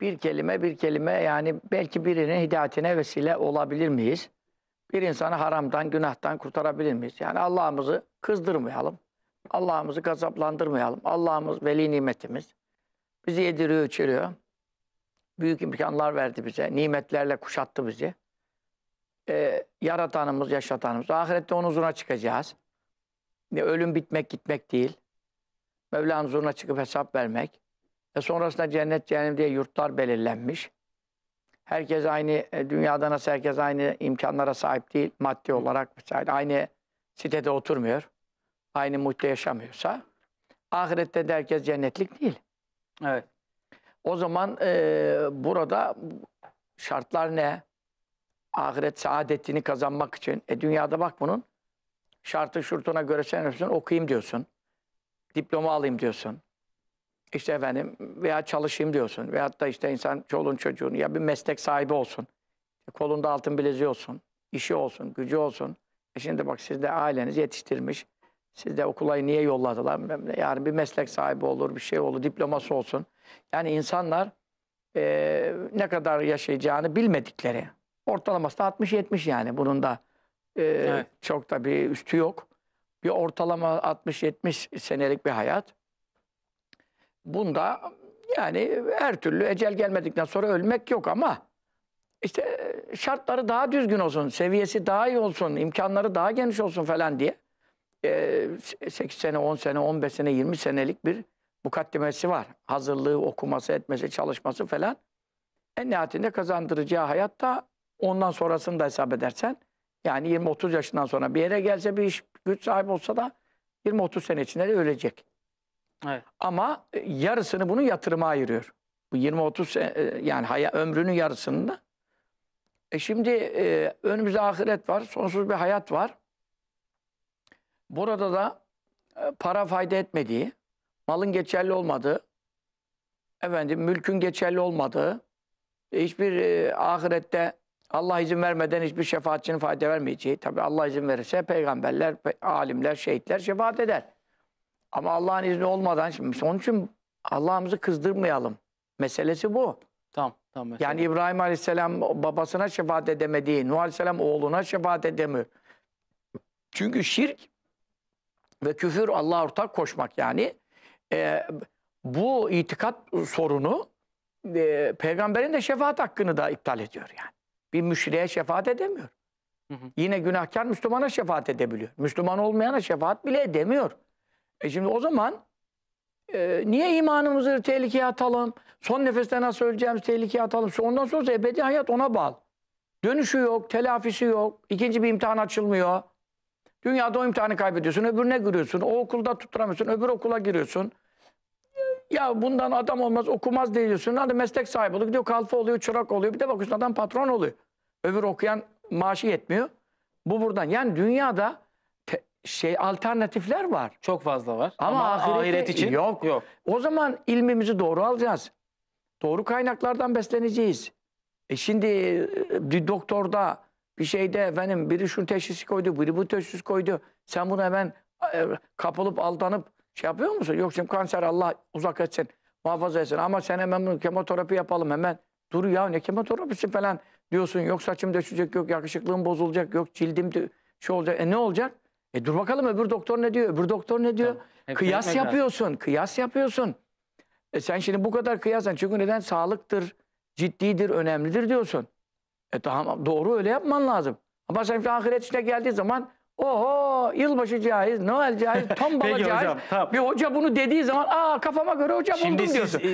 bir kelime bir kelime yani belki birinin hidayetine vesile olabilir miyiz? Bir insanı haramdan, günahtan kurtarabilir miyiz? Yani Allah'ımızı kızdırmayalım. Allah'ımızı gazaplandırmayalım. Allah'ımız veli nimetimiz. Bizi yediriyor, içiriyor. Büyük imkanlar verdi bize. Nimetlerle kuşattı bizi. Ee, yaratanımız, yaşatanımız. Ahirette onun huzuruna çıkacağız. Ölüm bitmek gitmek değil. Mevla'nın huzuruna çıkıp hesap vermek. E sonrasında cennet cehennem diye yurtlar belirlenmiş. Herkes aynı, e, dünyada nasıl herkes aynı imkanlara sahip değil, maddi olarak vesaire. Aynı sitede oturmuyor, aynı mutlu yaşamıyorsa, ahirette de herkes cennetlik değil. Evet. O zaman e, burada şartlar ne? Ahiret saadetini kazanmak için. E dünyada bak bunun şartı şurtuna göre sen öpsün, okuyayım diyorsun. Diploma alayım diyorsun işte efendim veya çalışayım diyorsun. Veyahut da işte insan çoluğun çocuğunu ya bir meslek sahibi olsun. Kolunda altın bileziği olsun. işi olsun, gücü olsun. E şimdi bak siz de aileniz yetiştirmiş. Siz de okula niye yolladılar? Yarın bir meslek sahibi olur, bir şey olur, diploması olsun. Yani insanlar e, ne kadar yaşayacağını bilmedikleri. Ortalaması da 60-70 yani bunun da e, evet. çok da bir üstü yok. Bir ortalama 60-70 senelik bir hayat. Bunda yani her türlü ecel gelmedikten sonra ölmek yok ama işte şartları daha düzgün olsun, seviyesi daha iyi olsun, imkanları daha geniş olsun falan diye e, 8 sene, 10 sene, 15 sene, 20 senelik bir mukaddimesi var. Hazırlığı, okuması, etmesi, çalışması falan. En nihayetinde kazandıracağı hayatta ondan sonrasını da hesap edersen yani 20-30 yaşından sonra bir yere gelse bir iş güç sahibi olsa da 20-30 sene içinde de ölecek. Ama e, yarısını bunu yatırıma ayırıyor. Bu 20-30 e, e, yani haya, ömrünün yarısını da. E şimdi e, önümüzde ahiret var, sonsuz bir hayat var. Burada da e, para fayda etmediği, malın geçerli olmadığı, efendim mülkün geçerli olmadığı, hiçbir e, ahirette Allah izin vermeden hiçbir şefaatçinin fayda vermeyeceği. Tabi Allah izin verirse peygamberler, pe alimler, şehitler şefaat eder. Ama Allah'ın izni olmadan şimdi onun için Allah'ımızı kızdırmayalım. Meselesi bu. Tamam. tamam mesela. Yani İbrahim Aleyhisselam babasına şefaat edemediği, Nuh Aleyhisselam oğluna şefaat edemiyor. Çünkü şirk ve küfür Allah'a ortak koşmak yani. E, bu itikat sorunu e, peygamberin de şefaat hakkını da iptal ediyor yani. Bir müşriye şefaat edemiyor. Hı hı. Yine günahkar Müslümana şefaat edebiliyor. Müslüman olmayana şefaat bile edemiyor. E şimdi o zaman e, niye imanımızı tehlikeye atalım? Son nefeste nasıl öleceğimiz tehlikeye atalım. Ondan sonra ebedi hayat ona bağlı. Dönüşü yok, telafisi yok. İkinci bir imtihan açılmıyor. Dünyada o imtihanı kaybediyorsun, öbürüne giriyorsun. O okulda tutturamıyorsun, öbür okula giriyorsun. Ya bundan adam olmaz, okumaz diyorsun. Hadi meslek sahibi oluyor, gidiyor kalfa oluyor, çırak oluyor. Bir de bakıyorsun adam patron oluyor. Öbür okuyan maaşı yetmiyor. Bu buradan. Yani dünyada şey alternatifler var. Çok fazla var. Ama, Ama ahirete, ahiret için yok. yok. O zaman ilmimizi doğru alacağız. Doğru kaynaklardan besleneceğiz. E şimdi e, bir doktorda bir şeyde efendim biri şu teşhis koydu, biri bu teşhis koydu. Sen bunu hemen e, kapılıp aldanıp şey yapıyor musun? Yok şimdi kanser Allah uzak etsin, muhafaza etsin. Ama sen hemen bunu kemoterapi yapalım hemen. Dur ya ne kemoterapisi falan diyorsun. Yok saçım düşecek yok yakışıklığım bozulacak, yok cildim de şey olacak. E ne olacak? E dur bakalım öbür doktor ne diyor, öbür doktor ne diyor? Tabii. Kıyas yapıyorsun, lazım. kıyas yapıyorsun. E sen şimdi bu kadar kıyasan çünkü neden sağlıktır, ciddidir, önemlidir diyorsun. E tamam doğru öyle yapman lazım. Ama sen ahiret işine geldiği zaman Oho yılbaşı caiz, Noel caiz, tombala Peki, caiz. Hocam, tamam. Bir hoca bunu dediği zaman aa kafama göre hoca Şimdi buldum diyorsun. Siz,